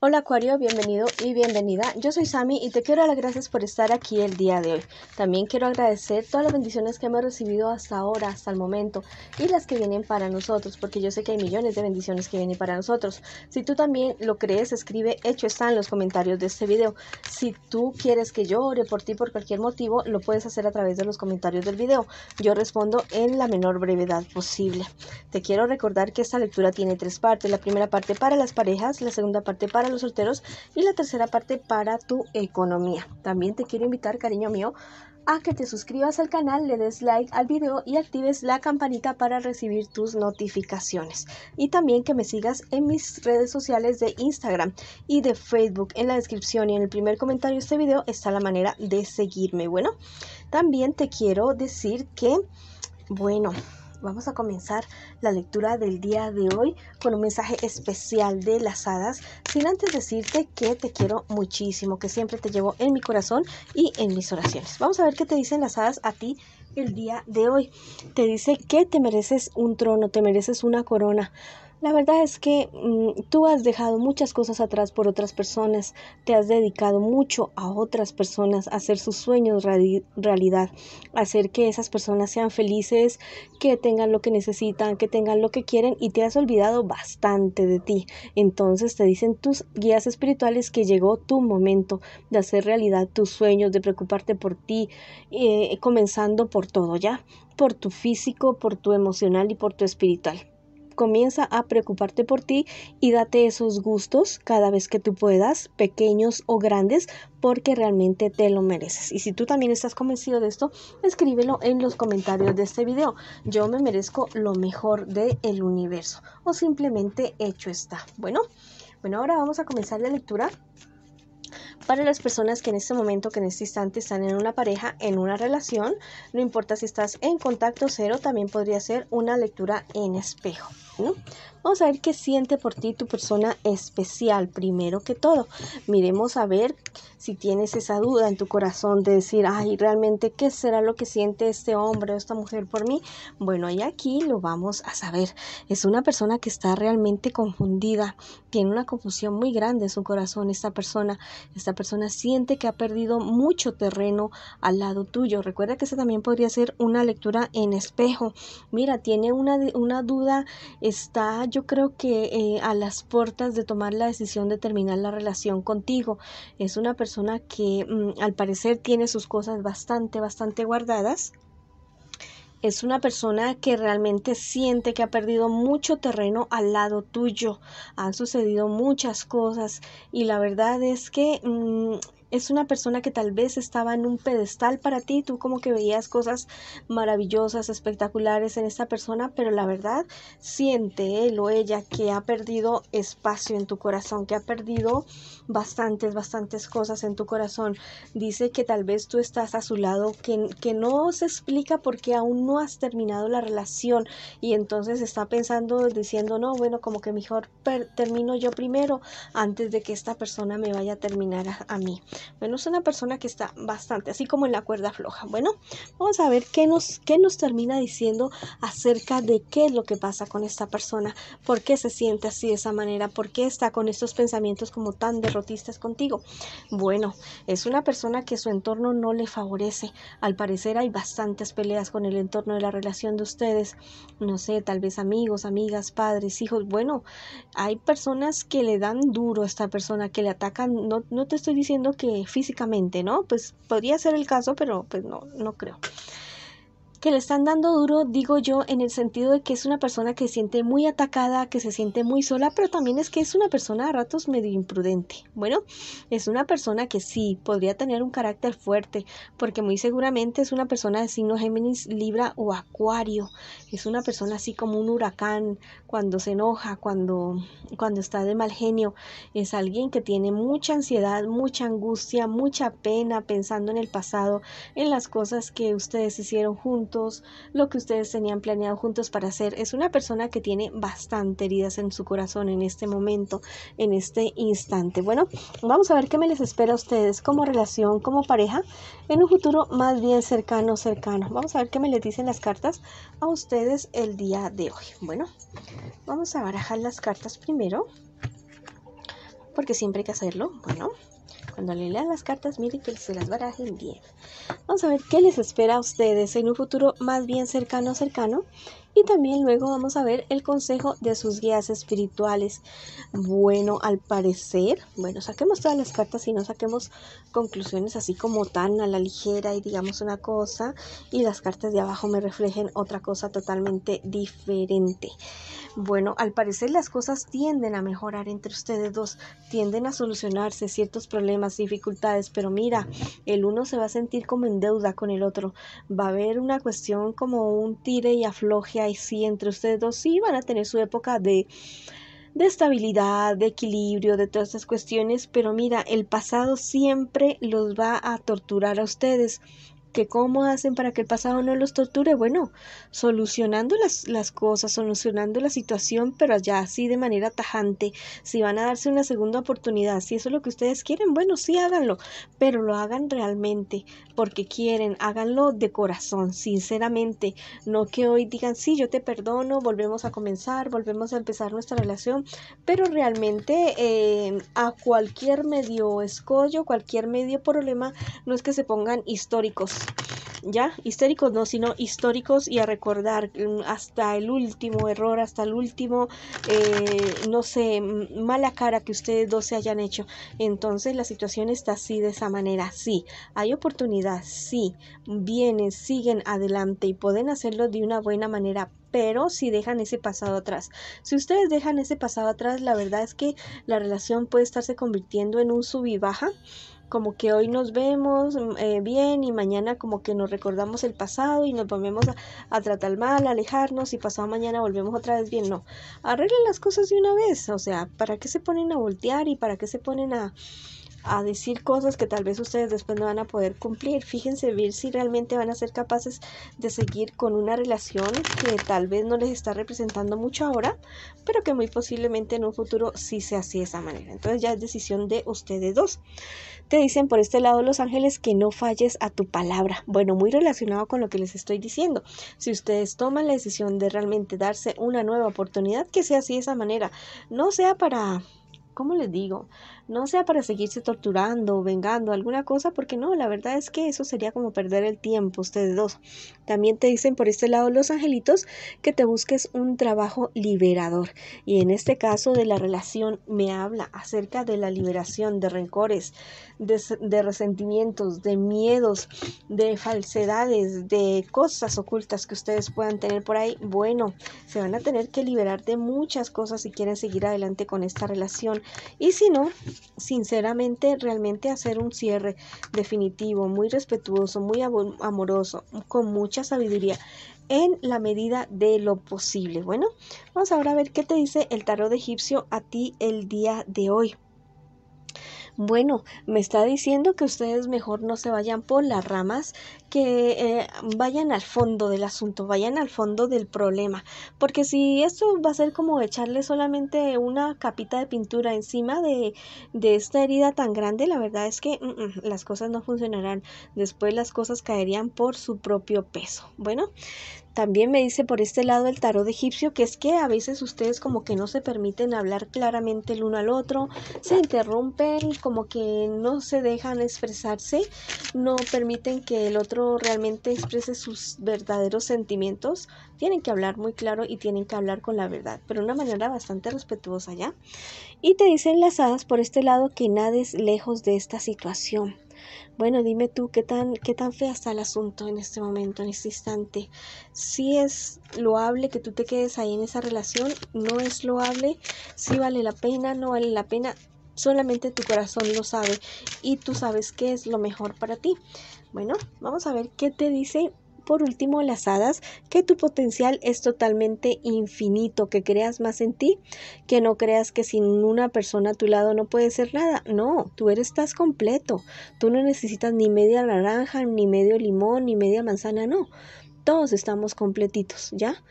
Hola Acuario, bienvenido y bienvenida. Yo soy Sami y te quiero dar las gracias por estar aquí el día de hoy. También quiero agradecer todas las bendiciones que hemos recibido hasta ahora, hasta el momento, y las que vienen para nosotros, porque yo sé que hay millones de bendiciones que vienen para nosotros. Si tú también lo crees, escribe hecho está en los comentarios de este video. Si tú quieres que yo ore por ti por cualquier motivo, lo puedes hacer a través de los comentarios del video. Yo respondo en la menor brevedad posible. Te quiero recordar que esta lectura tiene tres partes. La primera parte para las parejas, la segunda parte para los solteros y la tercera parte para tu economía. También te quiero invitar, cariño mío, a que te suscribas al canal, le des like al video y actives la campanita para recibir tus notificaciones. Y también que me sigas en mis redes sociales de Instagram y de Facebook. En la descripción y en el primer comentario de este video está la manera de seguirme. Bueno, también te quiero decir que, bueno, Vamos a comenzar la lectura del día de hoy con un mensaje especial de las hadas, sin antes decirte que te quiero muchísimo, que siempre te llevo en mi corazón y en mis oraciones. Vamos a ver qué te dicen las hadas a ti el día de hoy. Te dice que te mereces un trono, te mereces una corona. La verdad es que mm, tú has dejado muchas cosas atrás por otras personas, te has dedicado mucho a otras personas, a hacer sus sueños realidad, hacer que esas personas sean felices, que tengan lo que necesitan, que tengan lo que quieren y te has olvidado bastante de ti. Entonces te dicen tus guías espirituales que llegó tu momento de hacer realidad tus sueños, de preocuparte por ti, eh, comenzando por todo ya, por tu físico, por tu emocional y por tu espiritual comienza a preocuparte por ti y date esos gustos cada vez que tú puedas, pequeños o grandes, porque realmente te lo mereces. Y si tú también estás convencido de esto, escríbelo en los comentarios de este video. Yo me merezco lo mejor del el universo o simplemente hecho está. Bueno, bueno, ahora vamos a comenzar la lectura para las personas que en este momento, que en este instante están en una pareja, en una relación, no importa si estás en contacto cero, también podría ser una lectura en espejo. Vamos a ver qué siente por ti tu persona especial, primero que todo. Miremos a ver si tienes esa duda en tu corazón de decir, ay, realmente, ¿qué será lo que siente este hombre o esta mujer por mí? Bueno, y aquí lo vamos a saber. Es una persona que está realmente confundida, tiene una confusión muy grande en su corazón esta persona. Esta persona siente que ha perdido mucho terreno al lado tuyo. Recuerda que eso también podría ser una lectura en espejo. Mira, tiene una, una duda está yo creo que eh, a las puertas de tomar la decisión de terminar la relación contigo. Es una persona que mm, al parecer tiene sus cosas bastante, bastante guardadas. Es una persona que realmente siente que ha perdido mucho terreno al lado tuyo. Han sucedido muchas cosas y la verdad es que mm, es una persona que tal vez estaba en un pedestal para ti, tú como que veías cosas maravillosas, espectaculares en esta persona, pero la verdad siente él o ella que ha perdido espacio en tu corazón, que ha perdido bastantes, bastantes cosas en tu corazón. Dice que tal vez tú estás a su lado, que, que no se explica por qué aún no has terminado la relación y entonces está pensando, diciendo, no, bueno, como que mejor termino yo primero antes de que esta persona me vaya a terminar a mí. Bueno, es una persona que está bastante, así como en la cuerda floja. Bueno, vamos a ver qué nos, qué nos termina diciendo acerca de qué es lo que pasa con esta persona, por qué se siente así de esa manera, por qué está con estos pensamientos como tan derrotistas contigo. Bueno, es una persona que su entorno no le favorece. Al parecer hay bastantes peleas con el entorno de la relación de ustedes. No sé, tal vez amigos, amigas, padres, hijos. Bueno, hay personas que le dan duro a esta persona, que le atacan. No, no te estoy diciendo que físicamente, ¿no? Pues podría ser el caso, pero pues no, no creo que le están dando duro, digo yo, en el sentido de que es una persona que se siente muy atacada, que se siente muy sola, pero también es que es una persona a ratos medio imprudente. Bueno, es una persona que sí podría tener un carácter fuerte, porque muy seguramente es una persona de signo Géminis, Libra o Acuario. Es una persona así como un huracán, cuando se enoja, cuando, cuando está de mal genio. Es alguien que tiene mucha ansiedad, mucha angustia, mucha pena pensando en el pasado, en las cosas que ustedes hicieron juntos lo que ustedes tenían planeado juntos para hacer. Es una persona que tiene bastante heridas en su corazón en este momento, en este instante. Bueno, vamos a ver qué me les espera a ustedes como relación, como pareja, en un futuro más bien cercano, cercano. Vamos a ver qué me les dicen las cartas a ustedes el día de hoy. Bueno, vamos a barajar las cartas primero, porque siempre hay que hacerlo. Bueno cuando le lean las cartas, miren que se las barajen bien. Vamos a ver qué les espera a ustedes en un futuro más bien cercano, cercano y también luego vamos a ver el consejo de sus guías espirituales. Bueno, al parecer, bueno, saquemos todas las cartas y no saquemos conclusiones así como tan a la ligera y digamos una cosa y las cartas de abajo me reflejen otra cosa totalmente diferente. Bueno, al parecer las cosas tienden a mejorar entre ustedes dos, tienden a solucionarse ciertos problemas, dificultades, pero mira, el uno se va a sentir como en deuda con el otro, va a haber una cuestión como un tire y afloje entre ustedes dos sí van a tener su época de, de estabilidad, de equilibrio, de todas estas cuestiones, pero mira, el pasado siempre los va a torturar a ustedes que cómo hacen para que el pasado no los torture. Bueno, solucionando las, las cosas, solucionando la situación, pero allá así de manera tajante. Si van a darse una segunda oportunidad, si eso es lo que ustedes quieren, bueno, sí háganlo, pero lo hagan realmente porque quieren, háganlo de corazón, sinceramente. No que hoy digan, sí, yo te perdono, volvemos a comenzar, volvemos a empezar nuestra relación, pero realmente eh, a cualquier medio escollo, cualquier medio problema, no es que se pongan históricos, ya histéricos no sino históricos y a recordar mm, hasta el último error hasta el último eh, no sé mm, mala cara que ustedes dos se hayan hecho entonces la situación está así de esa manera sí hay oportunidad sí vienen siguen adelante y pueden hacerlo de una buena manera pero si dejan ese pasado atrás. Si ustedes dejan ese pasado atrás, la verdad es que la relación puede estarse convirtiendo en un sub y baja como que hoy nos vemos mm, eh, bien y mañana como que nos recordamos el pasado y nos volvemos a, tratar mal, a alejarnos y pasado mañana volvemos otra vez bien. No, arreglen las cosas de una vez, o sea, ¿para qué se ponen a voltear y para qué se ponen a, a decir cosas que tal vez ustedes después no van a poder cumplir. Fíjense ver si realmente van a ser capaces de seguir con una relación que tal vez no les está representando mucho ahora, pero que muy posiblemente en un futuro sí sea así de esa manera. Entonces ya es decisión de ustedes dos. Te dicen por este lado los ángeles que no falles a tu palabra. Bueno, muy relacionado con lo que les estoy diciendo. Si ustedes toman la decisión de realmente darse una nueva oportunidad, que sea así de esa manera, no sea para, ¿cómo les digo? No sea para seguirse torturando, o vengando, alguna cosa, porque no, la verdad es que eso sería como perder el tiempo, ustedes dos. También te dicen por este lado los angelitos que te busques un trabajo liberador. Y en este caso de la relación me habla acerca de la liberación de rencores, de, de resentimientos, de miedos, de falsedades, de cosas ocultas que ustedes puedan tener por ahí. Bueno, se van a tener que liberar de muchas cosas si quieren seguir adelante con esta relación. Y si no, sinceramente realmente hacer un cierre definitivo, muy respetuoso, muy amoroso, con mucha sabiduría en la medida de lo posible. Bueno, vamos ahora a ver qué te dice el tarot egipcio a ti el día de hoy. Bueno, me está diciendo que ustedes mejor no se vayan por las ramas, que eh, vayan al fondo del asunto, vayan al fondo del problema, porque si esto va a ser como echarle solamente una capita de pintura encima de, esta herida tan grande, la verdad es que mm, mm, las cosas no funcionarán, después las cosas caerían por su propio peso. Bueno, también me dice por este lado el tarot egipcio que es que a veces ustedes como que no se permiten hablar claramente el uno al otro, se interrumpen, como que no se dejan expresarse, no permiten que el otro realmente exprese sus verdaderos sentimientos. Tienen que hablar muy claro y tienen que hablar con la verdad, pero de una manera bastante respetuosa ya. Y te dicen las hadas por este lado que nades lejos de esta situación bueno, dime tú qué tan, qué tan fea está el asunto en este momento, en este instante. Si es loable que tú te quedes ahí en esa relación, no es loable, si vale la pena, no vale la pena, solamente tu corazón lo sabe y tú sabes qué es lo mejor para ti. Bueno, vamos a ver qué te dice por último las hadas, que tu potencial es totalmente infinito, que creas más en ti, que no creas que sin una persona a tu lado no puedes ser nada. No, tú eres estás completo. Tú no necesitas ni media naranja, ni medio limón, ni media manzana, no. Todos estamos completitos, ¿ya?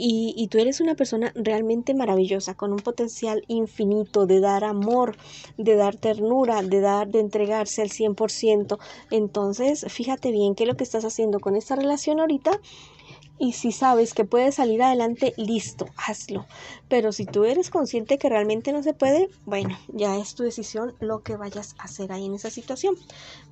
Y, tú eres una persona realmente maravillosa, con un potencial infinito de dar amor, de dar ternura, de dar, de entregarse al 100%. Entonces, fíjate bien qué es lo que estás haciendo con esta relación ahorita y si sabes que puedes salir adelante, listo, hazlo. Pero si tú eres consciente que realmente no se puede, bueno, ya es tu decisión lo que vayas a hacer ahí en esa situación.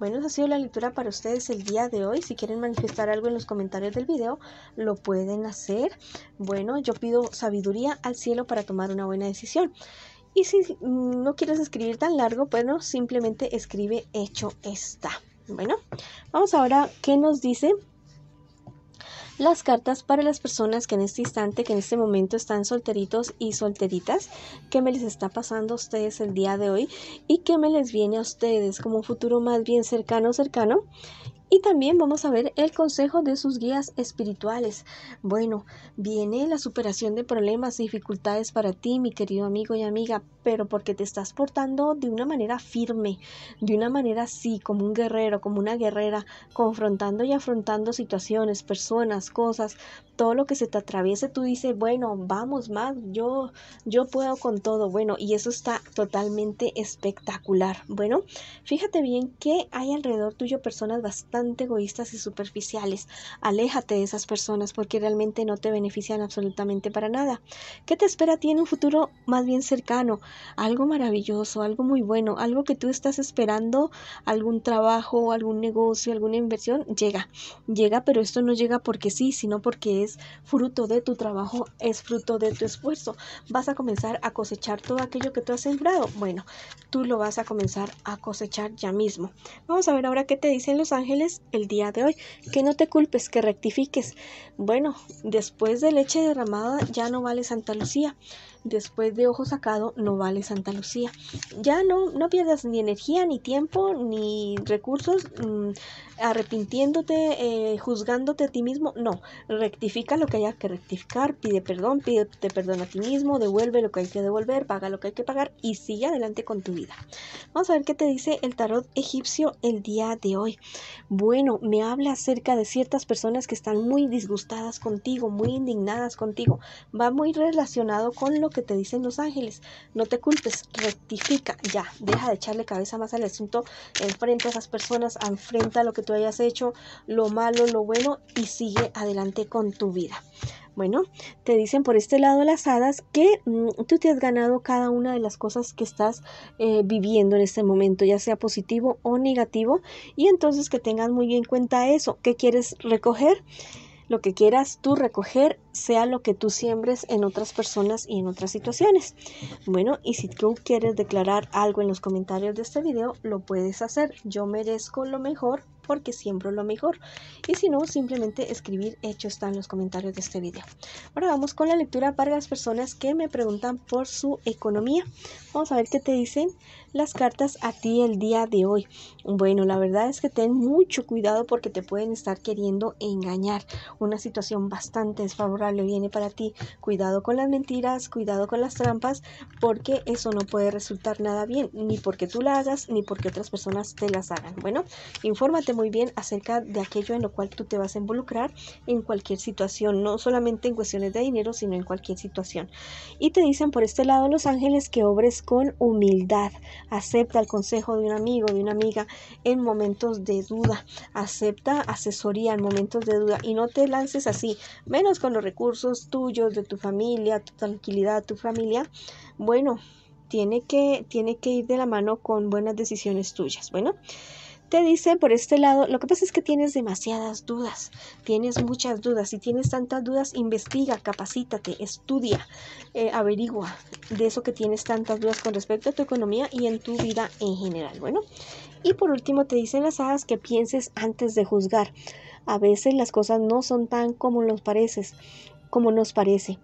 Bueno, esa ha sido la lectura para ustedes el día de hoy. Si quieren manifestar algo en los comentarios del video, lo pueden hacer. Bueno, yo pido sabiduría al cielo para tomar una buena decisión. Y si no quieres escribir tan largo, bueno, simplemente escribe hecho está. Bueno, vamos ahora, ¿qué nos dice las cartas para las personas que en este instante, que en este momento están solteritos y solteritas, qué me les está pasando a ustedes el día de hoy y qué me les viene a ustedes como un futuro más bien cercano, cercano también vamos a ver el consejo de sus guías espirituales. Bueno, viene la superación de problemas y dificultades para ti, mi querido amigo y amiga, pero porque te estás portando de una manera firme, de una manera así, como un guerrero, como una guerrera, confrontando y afrontando situaciones, personas, cosas, todo lo que se te atraviese, tú dices, bueno, vamos más, yo, yo puedo con todo. Bueno, y eso está totalmente espectacular. Bueno, fíjate bien que hay alrededor tuyo personas bastante egoístas y superficiales. Aléjate de esas personas porque realmente no te benefician absolutamente para nada. ¿Qué te espera Tiene un futuro más bien cercano? Algo maravilloso, algo muy bueno, algo que tú estás esperando, algún trabajo, algún negocio, alguna inversión, llega. Llega, pero esto no llega porque sí, sino porque es fruto de tu trabajo, es fruto de tu esfuerzo. Vas a comenzar a cosechar todo aquello que tú has sembrado. Bueno, tú lo vas a comenzar a cosechar ya mismo. Vamos a ver ahora qué te dicen los ángeles el día de hoy. Que no te culpes, que rectifiques. Bueno, después de leche derramada ya no vale Santa Lucía después de ojo sacado no vale Santa Lucía. Ya no, no pierdas ni energía, ni tiempo, ni recursos mm, arrepintiéndote, eh, juzgándote a ti mismo. No, rectifica lo que haya que rectificar, pide perdón, te perdón a ti mismo, devuelve lo que hay que devolver, paga lo que hay que pagar y sigue adelante con tu vida. Vamos a ver qué te dice el tarot egipcio el día de hoy. Bueno, me habla acerca de ciertas personas que están muy disgustadas contigo, muy indignadas contigo. Va muy relacionado con lo que que te dicen los ángeles. No te culpes, rectifica, ya, deja de echarle cabeza más al asunto, enfrenta a esas personas, enfrenta lo que tú hayas hecho, lo malo, lo bueno y sigue adelante con tu vida. Bueno, te dicen por este lado las hadas que mm, tú te has ganado cada una de las cosas que estás eh, viviendo en este momento, ya sea positivo o negativo, y entonces que tengas muy en cuenta eso, que quieres recoger lo que quieras tú recoger sea lo que tú siembres en otras personas y en otras situaciones. Bueno, y si tú quieres declarar algo en los comentarios de este video, lo puedes hacer. Yo merezco lo mejor porque siempre lo mejor. Y si no, simplemente escribir hecho está en los comentarios de este video. Ahora vamos con la lectura para las personas que me preguntan por su economía. Vamos a ver qué te dicen las cartas a ti el día de hoy. Bueno, la verdad es que ten mucho cuidado porque te pueden estar queriendo engañar. Una situación bastante desfavorable viene para ti. Cuidado con las mentiras, cuidado con las trampas, porque eso no puede resultar nada bien, ni porque tú la hagas, ni porque otras personas te las hagan. Bueno, infórmate muy bien acerca de aquello en lo cual tú te vas a involucrar en cualquier situación, no solamente en cuestiones de dinero, sino en cualquier situación. Y te dicen por este lado los ángeles que obres con humildad, acepta el consejo de un amigo, de una amiga en momentos de duda, acepta asesoría en momentos de duda y no te lances así, menos con los recursos tuyos, de tu familia, tu tranquilidad, tu familia. Bueno, tiene que, tiene que ir de la mano con buenas decisiones tuyas. Bueno, te dice por este lado, lo que pasa es que tienes demasiadas dudas, tienes muchas dudas, si tienes tantas dudas, investiga, capacítate, estudia, eh, averigua de eso que tienes tantas dudas con respecto a tu economía y en tu vida en general. Bueno, y por último te dicen las hadas que pienses antes de juzgar. A veces las cosas no son tan como nos pareces, como nos parece.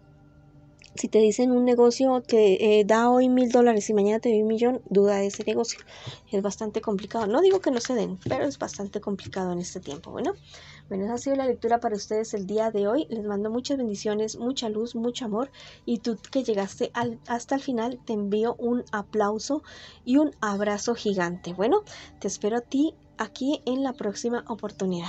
Si te dicen un negocio que eh, da hoy mil dólares y mañana te doy un millón, duda de ese negocio. Es bastante complicado. No digo que no se den, pero es bastante complicado en este tiempo. Bueno, bueno, esa ha sido la lectura para ustedes el día de hoy. Les mando muchas bendiciones, mucha luz, mucho amor. Y tú que llegaste al, hasta el final, te envío un aplauso y un abrazo gigante. Bueno, te espero a ti aquí en la próxima oportunidad.